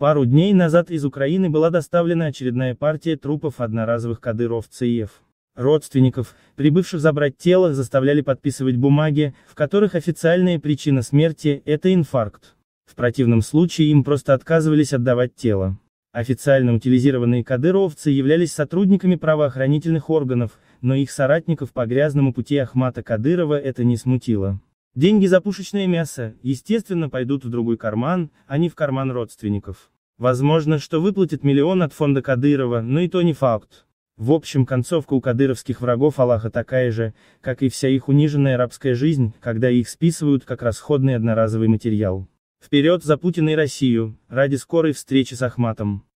Пару дней назад из Украины была доставлена очередная партия трупов одноразовых кадыров ЦИЕФ. Родственников, прибывших забрать тело, заставляли подписывать бумаги, в которых официальная причина смерти – это инфаркт. В противном случае им просто отказывались отдавать тело. Официально утилизированные кадыровцы являлись сотрудниками правоохранительных органов, но их соратников по грязному пути Ахмата Кадырова это не смутило. Деньги за пушечное мясо, естественно, пойдут в другой карман, а не в карман родственников. Возможно, что выплатит миллион от фонда Кадырова, но и то не факт. В общем, концовка у кадыровских врагов Аллаха такая же, как и вся их униженная арабская жизнь, когда их списывают как расходный одноразовый материал. Вперед за Путина и Россию, ради скорой встречи с Ахматом.